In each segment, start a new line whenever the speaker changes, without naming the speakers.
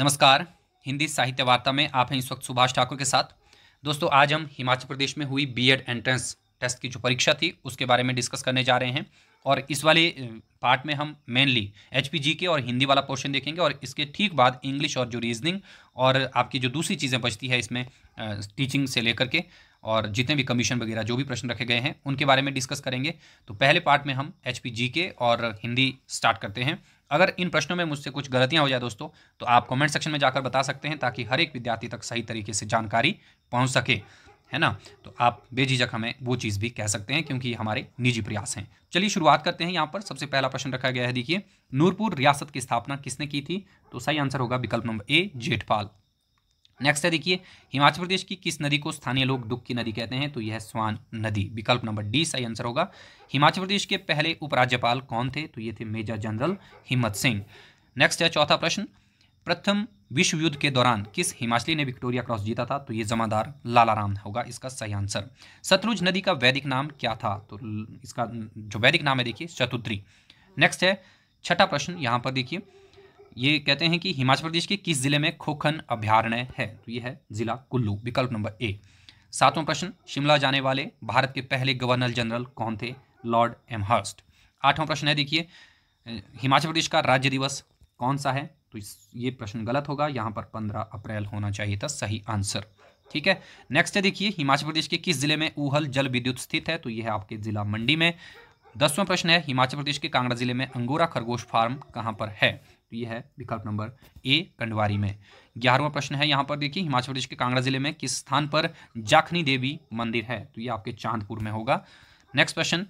नमस्कार हिंदी साहित्य वार्ता में आप हैं इस वक्त सुभाष ठाकुर के साथ दोस्तों आज हम हिमाचल प्रदेश में हुई बीएड एंट्रेंस टेस्ट की जो परीक्षा थी उसके बारे में डिस्कस करने जा रहे हैं और इस वाले पार्ट में हम मेनली एच के और हिंदी वाला पोर्शन देखेंगे और इसके ठीक बाद इंग्लिश और जो रीजनिंग और आपकी जो दूसरी चीज़ें बचती है इसमें टीचिंग से लेकर के और जितने भी कमीशन वगैरह जो भी प्रश्न रखे गए हैं उनके बारे में डिस्कस करेंगे तो पहले पार्ट में हम एच के और हिंदी स्टार्ट करते हैं अगर इन प्रश्नों में मुझसे कुछ गलतियाँ हो जाए दोस्तों तो आप कमेंट सेक्शन में जाकर बता सकते हैं ताकि हर एक विद्यार्थी तक सही तरीके से जानकारी पहुँच सके है ना तो आप बेझिझक हमें वो चीज़ भी कह सकते हैं क्योंकि हमारे निजी प्रयास हैं चलिए शुरुआत करते हैं यहाँ पर सबसे पहला प्रश्न रखा गया है देखिए नूरपुर रियासत की स्थापना किसने की थी तो सही आंसर होगा विकल्प नंबर ए जेठपाल नेक्स्ट है देखिए हिमाचल प्रदेश की किस नदी को स्थानीय लोग दुख की नदी कहते हैं तो यह है स्वान नदी विकल्प नंबर डी सही आंसर होगा हिमाचल प्रदेश के पहले उपराज्यपाल कौन थे तो ये थे मेजर जनरल हिम्मत सिंह नेक्स्ट है चौथा प्रश्न प्रथम विश्व युद्ध के दौरान किस हिमाचली ने विक्टोरिया क्रॉस जीता था तो ये जमादार लालाराम होगा इसका सही आंसर सतलुज नदी का वैदिक नाम क्या था तो इसका जो वैदिक नाम है देखिए शतुत्री नेक्स्ट है छठा प्रश्न यहाँ पर देखिए ये कहते हैं कि हिमाचल प्रदेश के किस जिले में खोखन अभ्यारण्य है तो ये है जिला कुल्लू विकल्प नंबर ए सातवां प्रश्न शिमला जाने वाले भारत के पहले गवर्नर जनरल कौन थे लॉर्ड एमहर्स्ट आठवां प्रश्न है देखिए हिमाचल प्रदेश का राज्य दिवस कौन सा है तो ये प्रश्न गलत होगा यहाँ पर पंद्रह अप्रैल होना चाहिए था सही आंसर ठीक है नेक्स्ट है देखिए हिमाचल प्रदेश के किस जिले में ऊहल जल विद्युत स्थित है तो यह है आपके जिला मंडी में दसवां प्रश्न है हिमाचल प्रदेश के कांगड़ा जिले में अंगोरा खरगोश फार्म कहाँ पर है ये है विकल्प नंबर ए कंडवारी में ग्यारहवा प्रश्न है यहाँ पर देखिए हिमाचल प्रदेश के कांगड़ा जिले में किस स्थान पर जाखनी देवी मंदिर है तो ये आपके चांदपुर में होगा नेक्स्ट प्रश्न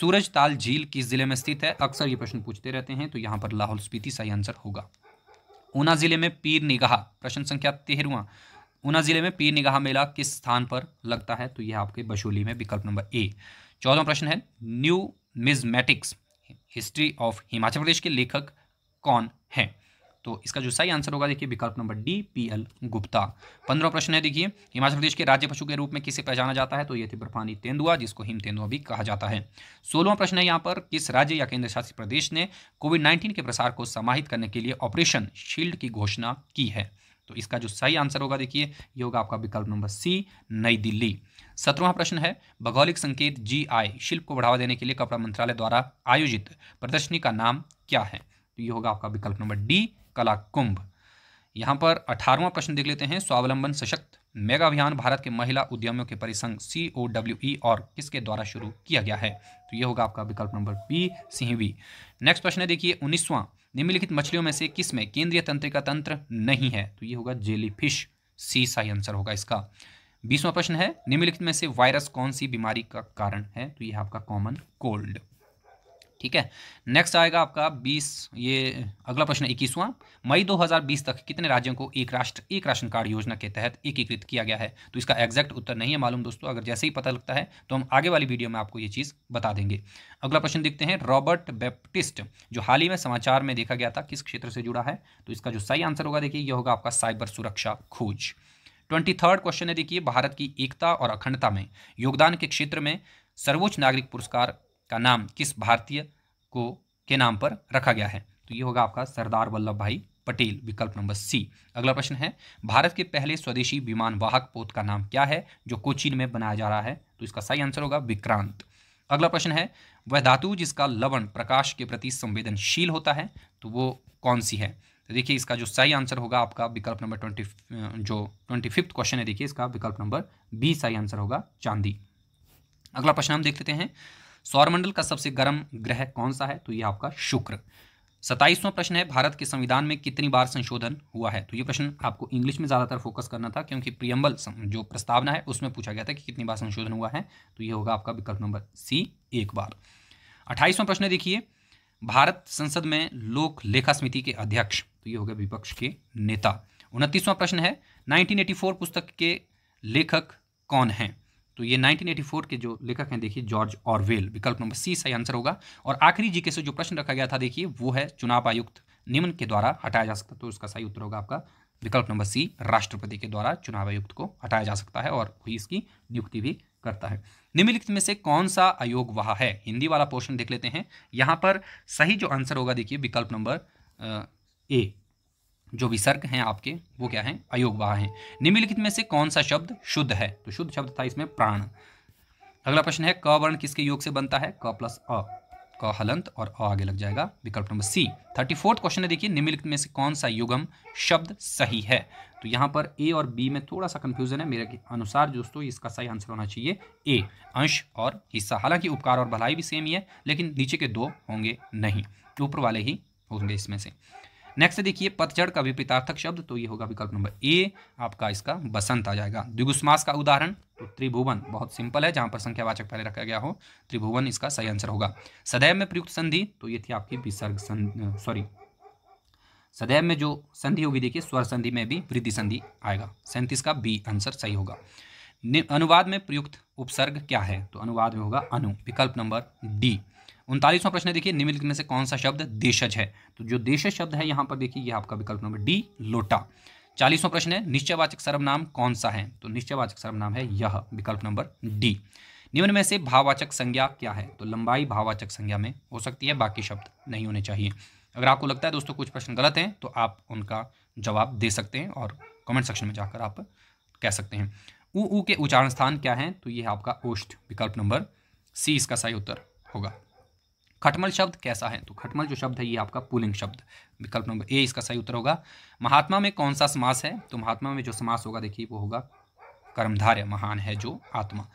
सूरज ताल झील किस जिले में स्थित है अक्सर ये प्रश्न पूछते रहते हैं तो यहाँ पर लाहौल स्पीति सही आंसर होगा ऊना जिले में पीर निगाह प्रश्न संख्या तेरहवा ऊना जिले में पीर निगाह मेला किस स्थान पर लगता है तो यह आपके बशोली में विकल्प नंबर ए चौदह प्रश्न है numismatics history of Himachal Pradesh के लेखक कौन है तो इसका जो सही आंसर होगा देखिए विकल्प number D P L Gupta पंद्रह प्रश्न है देखिए हिमाचल प्रदेश के राज्य पशु के रूप में किसे पहचाना जाता है तो ये थे बर्फानी तेंदुआ जिसको हिम तेंदुआ भी कहा जाता है सोलवा प्रश्न है यहाँ पर किस राज्य या केंद्र शासित प्रदेश ने कोविड नाइन्टीन के प्रसार को समाहित करने के लिए ऑपरेशन शील्ड की घोषणा की है तो इसका जो सही आंसर होगा देखिए ये होगा आपका विकल्प नंबर सी नई दिल्ली सत्रहवा प्रश्न है भौगोलिक संकेत जी आई शिल्प को बढ़ावा देने के लिए कपड़ा मंत्रालय द्वारा आयोजित प्रदर्शनी का नाम क्या है तो ये होगा आपका विकल्प नंबर डी कला कुंभ यहाँ पर अठारवा प्रश्न देख लेते हैं स्वावलंबन सशक्त मेगा अभियान भारत के महिला उद्यमियों के परिसंघ सी ओ डब्ल्यू ई और किसके द्वारा शुरू किया गया है तो ये होगा आपका विकल्प नंबर बी सिंहवी नेक्स्ट प्रश्न है देखिए उन्नीसवां निम्नलिखित मछलियों में से किस में केंद्रीय तंत्रिका तंत्र नहीं है तो ये होगा जेली फिश सी सही आंसर होगा इसका बीसवां प्रश्न है निम्नलिखित में से वायरस कौन सी बीमारी का कारण है तो यह आपका कॉमन कोल्ड ठीक है नेक्स्ट आएगा आपका 20 ये अगला प्रश्न इक्कीसवां मई 2020 तक कितने राज्यों को एक राष्ट्र एक राशन कार्ड योजना के तहत एकीकृत किया गया है तो इसका एग्जैक्ट उत्तर नहीं है मालूम दोस्तों अगर जैसे ही पता लगता है तो हम आगे वाली वीडियो में आपको ये चीज़ बता देंगे अगला प्रश्न देखते हैं रॉबर्ट बैप्टिस्ट जो हाल ही में समाचार में देखा गया था किस क्षेत्र से जुड़ा है तो इसका जो सही आंसर होगा देखिए यह होगा आपका साइबर सुरक्षा खोज ट्वेंटी थर्ड क्वेश्चन है देखिए भारत की एकता और अखंडता में योगदान के क्षेत्र में सर्वोच्च नागरिक पुरस्कार का नाम किस भारतीय को के नाम पर रखा गया है तो ये होगा आपका सरदार वल्लभ भाई पटेल विकल्प नंबर सी अगला प्रश्न है भारत के पहले स्वदेशी विमान वाहक पोत का नाम क्या है जो कोचीन में बनाया जा रहा है तो इसका सही आंसर होगा विक्रांत अगला प्रश्न है वह धातु जिसका लवण प्रकाश के प्रति संवेदनशील होता है तो वो कौन सी है तो देखिए इसका जो सही आंसर होगा आपका विकल्प नंबर ट्वेंटी जो ट्वेंटी फिफ्थ क्वेश्चन है देखिए इसका विकल्प नंबर बी सही आंसर होगा चांदी अगला प्रश्न हम देख लेते हैं सौरमंडल का सबसे गर्म ग्रह कौन सा है तो यह आपका शुक्र सताईसवां प्रश्न है भारत के संविधान में कितनी बार संशोधन हुआ है तो ये प्रश्न आपको इंग्लिश में ज़्यादातर फोकस करना था क्योंकि प्रियम्बल जो प्रस्तावना है उसमें पूछा गया था कि कितनी बार संशोधन हुआ है तो ये होगा आपका विकल्प नंबर सी एक बार अट्ठाईसवां प्रश्न देखिए भारत संसद में लोक लेखा समिति के अध्यक्ष तो ये हो विपक्ष के नेता उनतीसवां प्रश्न है नाइनटीन पुस्तक के लेखक कौन हैं तो ये 1984 के जो लेखक हैं देखिए जॉर्ज और वेल विकल्प नंबर सी सही आंसर होगा और आखिरी जीके से जो प्रश्न रखा गया था देखिए वो है चुनाव आयुक्त निम्न के द्वारा हटाया जा सकता तो उसका सही उत्तर होगा आपका विकल्प नंबर सी राष्ट्रपति के द्वारा चुनाव आयुक्त को हटाया जा सकता है और वही इसकी नियुक्ति भी करता है निम्नलिखित में से कौन सा आयोग वह है हिंदी वाला पोर्शन देख लेते हैं यहाँ पर सही जो आंसर होगा देखिए विकल्प नंबर ए जो विसर्ग हैं आपके वो क्या हैं अयोगवाह हैं निम्नलिखित में से कौन सा शब्द शुद्ध है तो शुद्ध शब्द था इसमें प्राण अगला प्रश्न है क वर्ण किसके योग से बनता है क प्लस अ क हलंत और अ आगे लग जाएगा विकल्प number C thirty fourth question है देखिए निम्नलिखित में से कौन सा युगम शब्द सही है तो यहाँ पर ए और बी में थोड़ा सा कंफ्यूजन है मेरे के अनुसार दोस्तों इसका सही आंसर होना चाहिए ए अंश और हिस्सा हालांकि उपकार और भलाई भी सेम ही है लेकिन नीचे के दो होंगे नहीं ऊपर वाले ही होंगे इसमें से नेक्स्ट देखिए पतझड़ का विपितार्थक शब्द तो ये होगा विकल्प नंबर ए आपका इसका बसंत आ जाएगा द्विगुष्मास का उदाहरण तो त्रिभुवन बहुत सिंपल है जहां पर संख्यावाचक पहले रखा गया हो त्रिभुवन इसका सही आंसर होगा सदैव में प्रयुक्त संधि तो ये थी आपकी विसर्ग सॉरी सदैव में जो संधि होगी देखिए स्वर संधि में भी वृद्धि संधि आएगा सैंतीस का बी आंसर सही होगा अनुवाद में प्रयुक्त उपसर्ग क्या है तो अनुवाद में होगा अनु विकल्प नंबर डी उनतालीसवां प्रश्न देखिए निम्नलिखित में से कौन सा शब्द देशज है तो जो देशज शब्द है यहाँ पर देखिए ये आपका विकल्प नंबर डी लोटा चालीसवां प्रश्न है निश्चयवाचक सर्वनाम कौन सा है तो निश्चयवाचक सर्वनाम है यह विकल्प नंबर डी निम्न में से भाववाचक संज्ञा क्या है तो लंबाई भाववाचक संज्ञा में हो सकती है बाकी शब्द नहीं होने चाहिए अगर आपको लगता है दोस्तों कुछ प्रश्न गलत हैं तो आप उनका जवाब दे सकते हैं और कमेंट सेक्शन में जाकर आप कह सकते हैं ऊ ऊ के उच्चारण स्थान क्या है तो ये आपका ओष्ठ विकल्प नंबर सी इसका सही उत्तर होगा खटमल शब्द कैसा है तो खटमल जो शब्द है ये आपका पुलिंग शब्द विकल्प नंबर ए इसका सही उत्तर होगा महात्मा में कौन सा समास है तो महात्मा में जो समास होगा देखिए वो होगा कर्मधार्य महान है जो आत्मा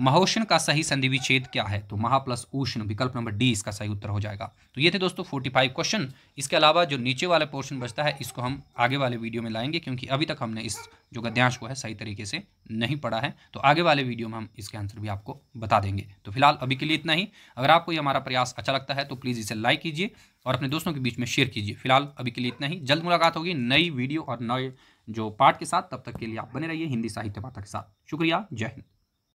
महाउष्ण का सही संधि विच्छेद क्या है तो महा प्लस उष्ण विकल्प नंबर डी इसका सही उत्तर हो जाएगा तो ये थे दोस्तों 45 क्वेश्चन इसके अलावा जो नीचे वाला पोर्शन बचता है इसको हम आगे वाले वीडियो में लाएंगे क्योंकि अभी तक हमने इस जो गद्यांश को है सही तरीके से नहीं पढ़ा है तो आगे वाले वीडियो में हम इसके आंसर भी आपको बता देंगे तो फिलहाल अभी के लिए इतना ही अगर आपको ये हमारा प्रयास अच्छा लगता है तो प्लीज़ इसे लाइक कीजिए और अपने दोस्तों के बीच में शेयर कीजिए फिलहाल अभी के लिए इतना ही जल्द मुलाकात होगी नई वीडियो और नए जो पार्ट के साथ तब तक के लिए आप बने रहिए हिंदी साहित्य वार्ता के साथ शुक्रिया जय हिंद